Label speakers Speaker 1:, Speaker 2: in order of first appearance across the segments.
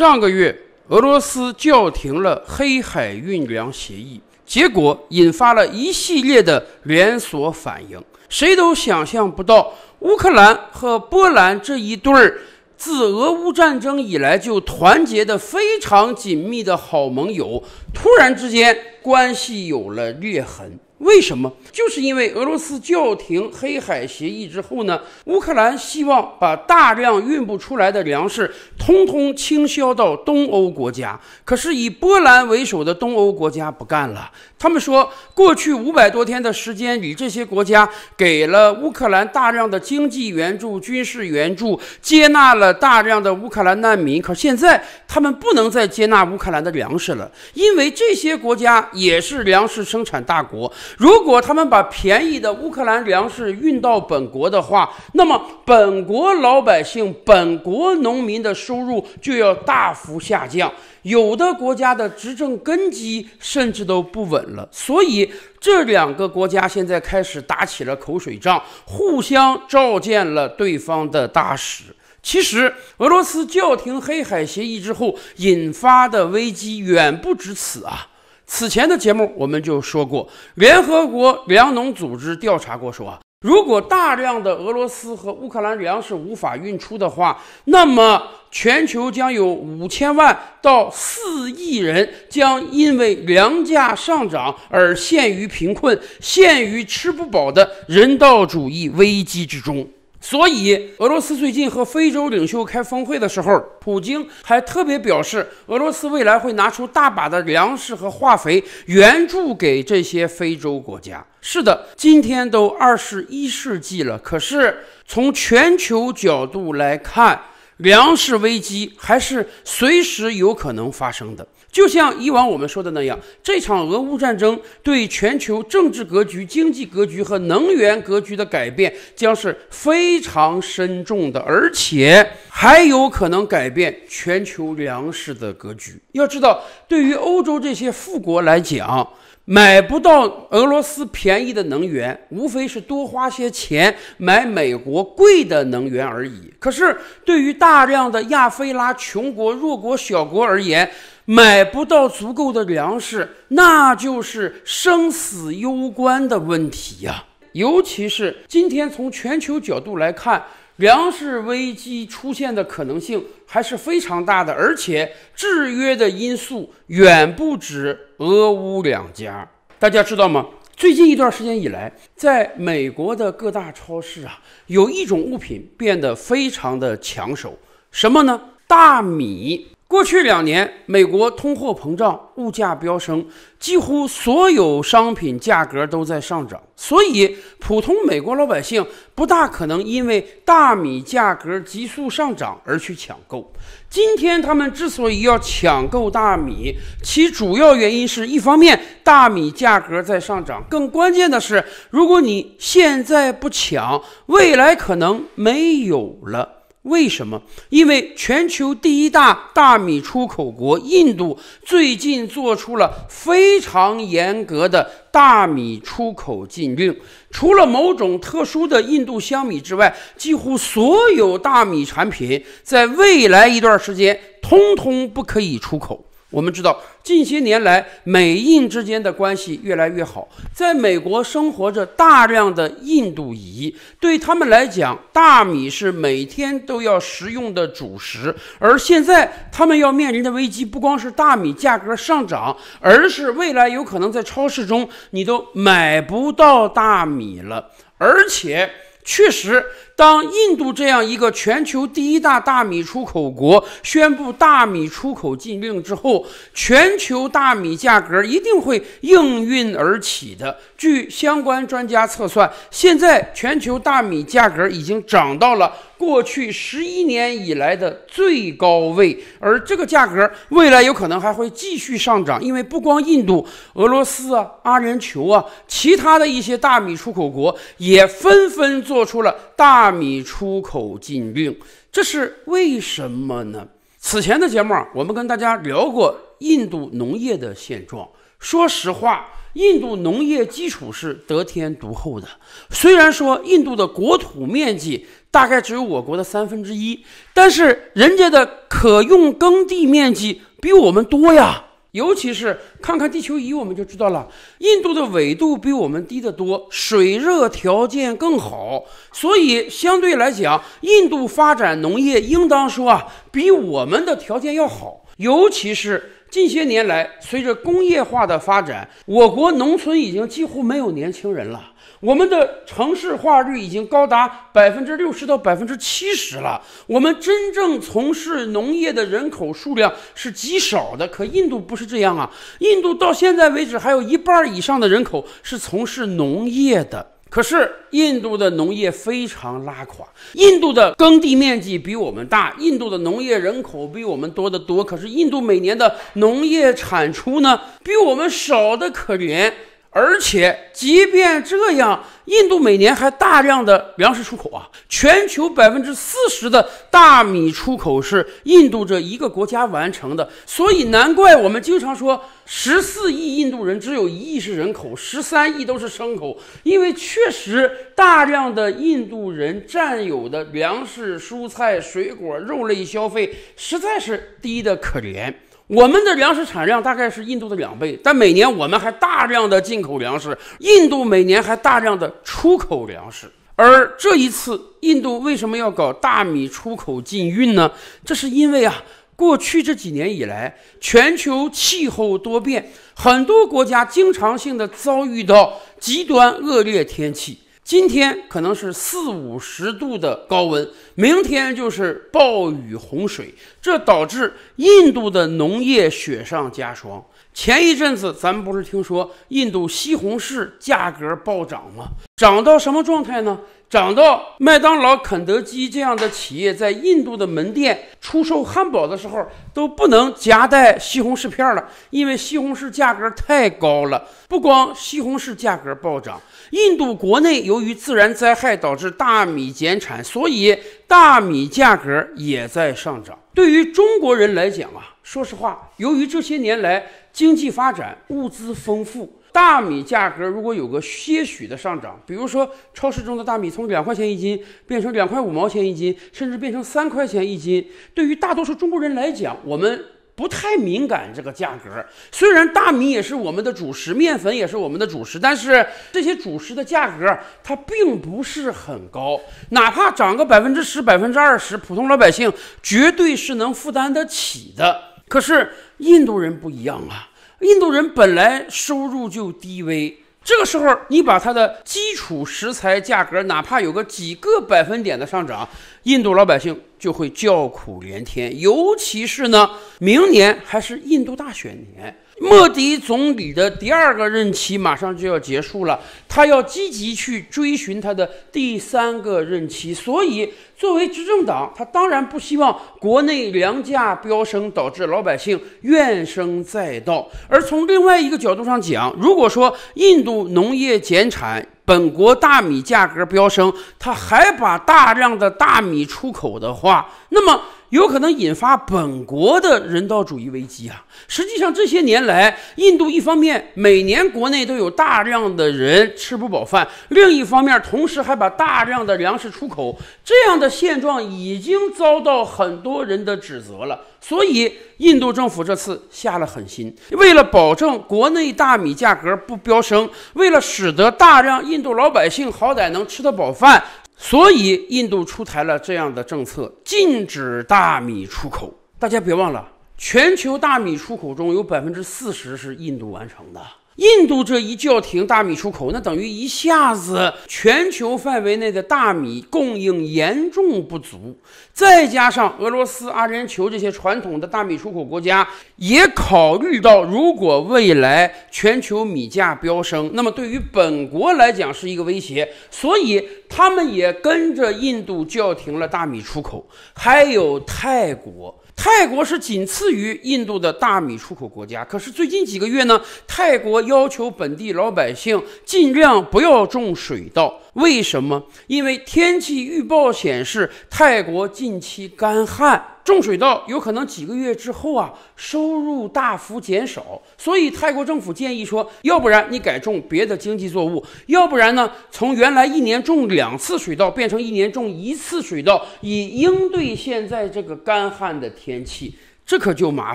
Speaker 1: 上个月，俄罗斯叫停了黑海运粮协议，结果引发了一系列的连锁反应。谁都想象不到，乌克兰和波兰这一对儿自俄乌战争以来就团结的非常紧密的好盟友，突然之间关系有了裂痕。为什么？就是因为俄罗斯叫停黑海协议之后呢？乌克兰希望把大量运不出来的粮食通通倾销到东欧国家，可是以波兰为首的东欧国家不干了。他们说，过去五百多天的时间里，这些国家给了乌克兰大量的经济援助、军事援助，接纳了大量的乌克兰难民，可现在他们不能再接纳乌克兰的粮食了，因为这些国家也是粮食生产大国。如果他们把便宜的乌克兰粮食运到本国的话，那么本国老百姓、本国农民的收入就要大幅下降，有的国家的执政根基甚至都不稳了。所以，这两个国家现在开始打起了口水仗，互相召见了对方的大使。其实，俄罗斯叫停黑海协议之后引发的危机远不止此啊。此前的节目我们就说过，联合国粮农组织调查过说啊，如果大量的俄罗斯和乌克兰粮食无法运出的话，那么全球将有五千万到四亿人将因为粮价上涨而陷于贫困、陷于吃不饱的人道主义危机之中。所以，俄罗斯最近和非洲领袖开峰会的时候，普京还特别表示，俄罗斯未来会拿出大把的粮食和化肥援助给这些非洲国家。是的，今天都二十一世纪了，可是从全球角度来看，粮食危机还是随时有可能发生的。就像以往我们说的那样，这场俄乌战争对全球政治格局、经济格局和能源格局的改变将是非常深重的，而且还有可能改变全球粮食的格局。要知道，对于欧洲这些富国来讲，买不到俄罗斯便宜的能源，无非是多花些钱买美国贵的能源而已。可是，对于大量的亚非拉穷国、弱国、小国而言，买不到足够的粮食，那就是生死攸关的问题呀！尤其是今天，从全球角度来看，粮食危机出现的可能性还是非常大的，而且制约的因素远不止俄乌两家。大家知道吗？最近一段时间以来，在美国的各大超市啊，有一种物品变得非常的抢手，什么呢？大米。过去两年，美国通货膨胀、物价飙升，几乎所有商品价格都在上涨，所以普通美国老百姓不大可能因为大米价格急速上涨而去抢购。今天他们之所以要抢购大米，其主要原因是一方面大米价格在上涨，更关键的是，如果你现在不抢，未来可能没有了。为什么？因为全球第一大大米出口国印度最近做出了非常严格的大米出口禁令，除了某种特殊的印度香米之外，几乎所有大米产品在未来一段时间通通不可以出口。我们知道，近些年来美印之间的关系越来越好。在美国生活着大量的印度裔，对他们来讲，大米是每天都要食用的主食。而现在，他们要面临的危机不光是大米价格上涨，而是未来有可能在超市中你都买不到大米了。而且，确实。当印度这样一个全球第一大大米出口国宣布大米出口禁令之后，全球大米价格一定会应运而起的。据相关专家测算，现在全球大米价格已经涨到了过去十一年以来的最高位，而这个价格未来有可能还会继续上涨，因为不光印度、俄罗斯啊、阿联酋啊，其他的一些大米出口国也纷纷做出了。大米出口禁令，这是为什么呢？此前的节目啊，我们跟大家聊过印度农业的现状。说实话，印度农业基础是得天独厚的。虽然说印度的国土面积大概只有我国的三分之一，但是人家的可用耕地面积比我们多呀。尤其是看看地球仪，我们就知道了，印度的纬度比我们低得多，水热条件更好，所以相对来讲，印度发展农业应当说啊，比我们的条件要好。尤其是近些年来，随着工业化的发展，我国农村已经几乎没有年轻人了。我们的城市化率已经高达百分之六十到百分之七十了。我们真正从事农业的人口数量是极少的。可印度不是这样啊！印度到现在为止还有一半以上的人口是从事农业的。可是印度的农业非常拉垮。印度的耕地面积比我们大，印度的农业人口比我们多得多。可是印度每年的农业产出呢，比我们少得可怜。而且，即便这样，印度每年还大量的粮食出口啊！全球百分之四十的大米出口是印度这一个国家完成的，所以难怪我们经常说，十四亿印度人只有一亿是人口，十三亿都是牲口。因为确实，大量的印度人占有的粮食、蔬菜、水果、肉类消费实在是低得可怜。我们的粮食产量大概是印度的两倍，但每年我们还大量的进口粮食，印度每年还大量的出口粮食。而这一次，印度为什么要搞大米出口禁运呢？这是因为啊，过去这几年以来，全球气候多变，很多国家经常性的遭遇到极端恶劣天气。今天可能是四五十度的高温，明天就是暴雨洪水，这导致印度的农业雪上加霜。前一阵子咱们不是听说印度西红柿价格暴涨吗？涨到什么状态呢？涨到麦当劳、肯德基这样的企业在印度的门店出售汉堡的时候，都不能夹带西红柿片了，因为西红柿价格太高了。不光西红柿价格暴涨，印度国内由于自然灾害导致大米减产，所以大米价格也在上涨。对于中国人来讲啊，说实话，由于这些年来经济发展、物资丰富。大米价格如果有个些许的上涨，比如说超市中的大米从两块钱一斤变成两块五毛钱一斤，甚至变成三块钱一斤，对于大多数中国人来讲，我们不太敏感这个价格。虽然大米也是我们的主食，面粉也是我们的主食，但是这些主食的价格它并不是很高，哪怕涨个百分之十、百分之二十，普通老百姓绝对是能负担得起的。可是印度人不一样啊。印度人本来收入就低微，这个时候你把它的基础食材价格哪怕有个几个百分点的上涨，印度老百姓就会叫苦连天。尤其是呢，明年还是印度大选年，莫迪总理的第二个任期马上就要结束了，他要积极去追寻他的第三个任期，所以。作为执政党，他当然不希望国内粮价飙升，导致老百姓怨声载道。而从另外一个角度上讲，如果说印度农业减产，本国大米价格飙升，他还把大量的大米出口的话，那么有可能引发本国的人道主义危机啊。实际上，这些年来，印度一方面每年国内都有大量的人吃不饱饭，另一方面同时还把大量的粮食出口，这样的。现状已经遭到很多人的指责了，所以印度政府这次下了狠心，为了保证国内大米价格不飙升，为了使得大量印度老百姓好歹能吃得饱饭，所以印度出台了这样的政策，禁止大米出口。大家别忘了，全球大米出口中有百分之四十是印度完成的。印度这一叫停大米出口，那等于一下子全球范围内的大米供应严重不足。再加上俄罗斯、阿联酋这些传统的大米出口国家，也考虑到如果未来全球米价飙升，那么对于本国来讲是一个威胁，所以他们也跟着印度叫停了大米出口。还有泰国，泰国是仅次于印度的大米出口国家，可是最近几个月呢，泰国。要求本地老百姓尽量不要种水稻，为什么？因为天气预报显示泰国近期干旱，种水稻有可能几个月之后啊收入大幅减少。所以泰国政府建议说，要不然你改种别的经济作物，要不然呢，从原来一年种两次水稻变成一年种一次水稻，以应对现在这个干旱的天气。这可就麻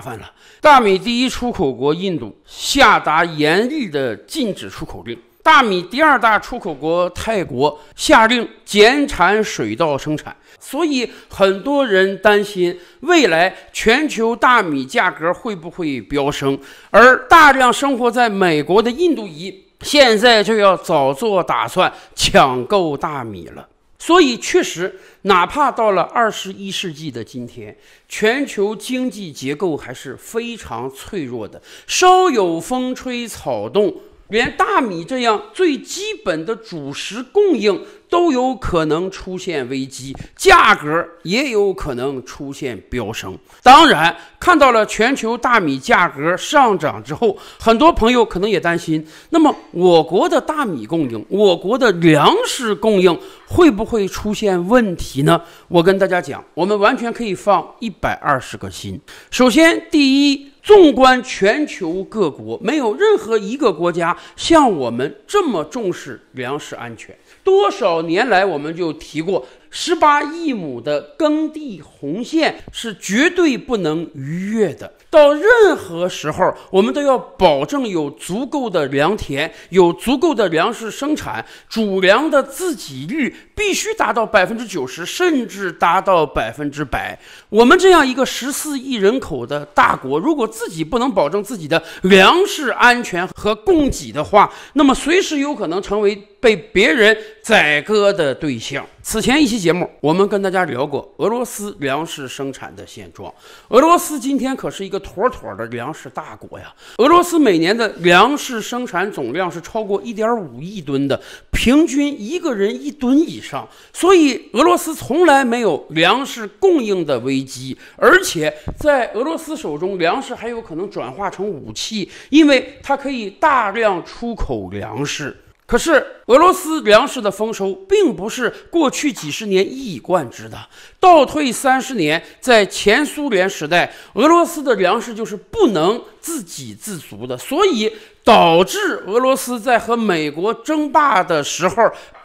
Speaker 1: 烦了。大米第一出口国印度下达严厉的禁止出口令，大米第二大出口国泰国下令减产水稻生产。所以，很多人担心未来全球大米价格会不会飙升，而大量生活在美国的印度裔现在就要早做打算，抢购大米了。所以，确实，哪怕到了二十一世纪的今天，全球经济结构还是非常脆弱的，稍有风吹草动。连大米这样最基本的主食供应都有可能出现危机，价格也有可能出现飙升。当然，看到了全球大米价格上涨之后，很多朋友可能也担心，那么我国的大米供应，我国的粮食供应会不会出现问题呢？我跟大家讲，我们完全可以放一百二十个心。首先，第一。纵观全球各国，没有任何一个国家像我们这么重视粮食安全。多少年来，我们就提过，十八亿亩的耕地红线是绝对不能逾越的。到任何时候，我们都要保证有足够的良田，有足够的粮食生产。主粮的自给率必须达到百分之九十，甚至达到百分之百。我们这样一个十四亿人口的大国，如果自己不能保证自己的粮食安全和供给的话，那么随时有可能成为被别人宰割的对象。此前一期节目，我们跟大家聊过俄罗斯粮食生产的现状。俄罗斯今天可是一个。妥妥的粮食大国呀！俄罗斯每年的粮食生产总量是超过一点五亿吨的，平均一个人一吨以上，所以俄罗斯从来没有粮食供应的危机。而且在俄罗斯手中，粮食还有可能转化成武器，因为它可以大量出口粮食。可是，俄罗斯粮食的丰收并不是过去几十年一以贯之的。倒退三十年，在前苏联时代，俄罗斯的粮食就是不能自给自足的，所以导致俄罗斯在和美国争霸的时候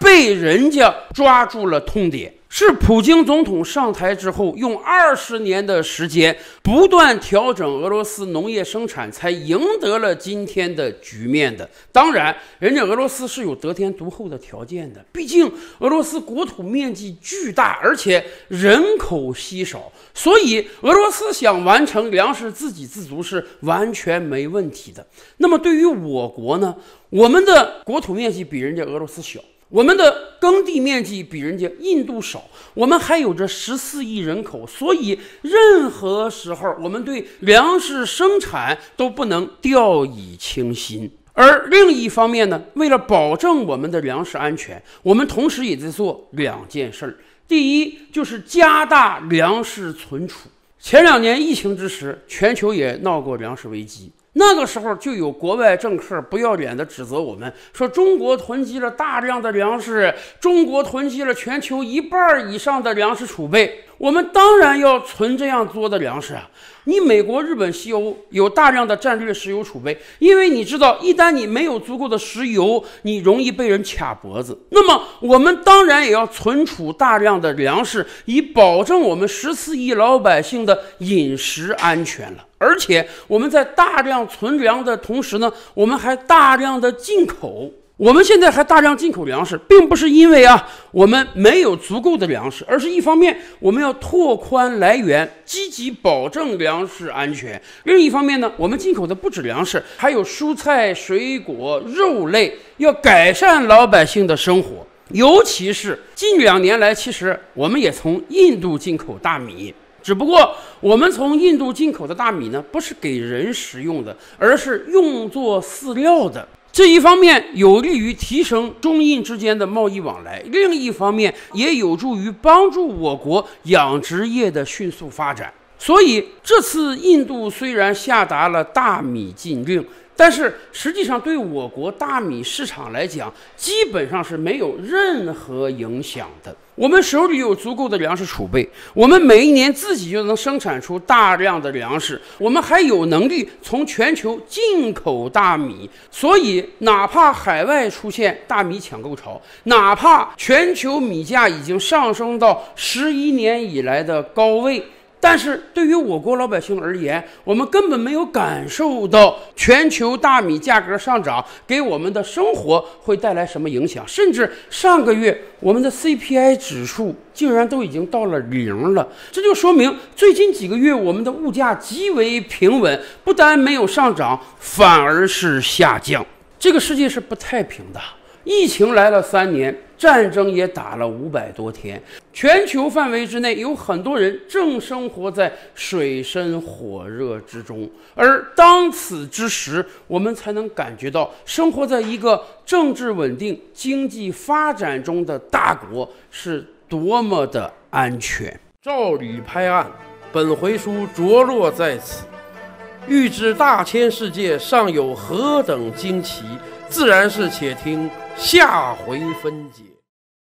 Speaker 1: 被人家抓住了痛点。是普京总统上台之后，用二十年的时间不断调整俄罗斯农业生产，才赢得了今天的局面的。当然，人家俄罗斯是有得天独厚的条件的，毕竟俄罗斯国土面积巨大，而且人口稀少，所以俄罗斯想完成粮食自给自足是完全没问题的。那么，对于我国呢？我们的国土面积比人家俄罗斯小。我们的耕地面积比人家印度少，我们还有着十四亿人口，所以任何时候我们对粮食生产都不能掉以轻心。而另一方面呢，为了保证我们的粮食安全，我们同时也在做两件事儿：第一，就是加大粮食存储。前两年疫情之时，全球也闹过粮食危机。那个时候就有国外政客不要脸的指责我们，说中国囤积了大量的粮食，中国囤积了全球一半以上的粮食储备。我们当然要存这样多的粮食啊！你美国、日本、西欧有大量的战略石油储备，因为你知道，一旦你没有足够的石油，你容易被人卡脖子。那么我们当然也要存储大量的粮食，以保证我们十四亿老百姓的饮食安全了。而且我们在大量存粮的同时呢，我们还大量的进口。我们现在还大量进口粮食，并不是因为啊我们没有足够的粮食，而是一方面我们要拓宽来源，积极保证粮食安全；另一方面呢，我们进口的不止粮食，还有蔬菜、水果、肉类，要改善老百姓的生活。尤其是近两年来，其实我们也从印度进口大米。只不过，我们从印度进口的大米呢，不是给人食用的，而是用作饲料的。这一方面有利于提升中印之间的贸易往来，另一方面也有助于帮助我国养殖业的迅速发展。所以，这次印度虽然下达了大米禁令。但是，实际上对我国大米市场来讲，基本上是没有任何影响的。我们手里有足够的粮食储备，我们每一年自己就能生产出大量的粮食，我们还有能力从全球进口大米。所以，哪怕海外出现大米抢购潮，哪怕全球米价已经上升到十一年以来的高位。但是对于我国老百姓而言，我们根本没有感受到全球大米价格上涨给我们的生活会带来什么影响。甚至上个月我们的 CPI 指数竟然都已经到了零了，这就说明最近几个月我们的物价极为平稳，不但没有上涨，反而是下降。这个世界是不太平的。疫情来了三年，战争也打了五百多天，全球范围之内有很多人正生活在水深火热之中。而当此之时，我们才能感觉到生活在一个政治稳定、经济发展中的大国是多么的安全。照理拍案，本回书着落在此，欲知大千世界尚有何等惊奇？自然是，且听下回分解。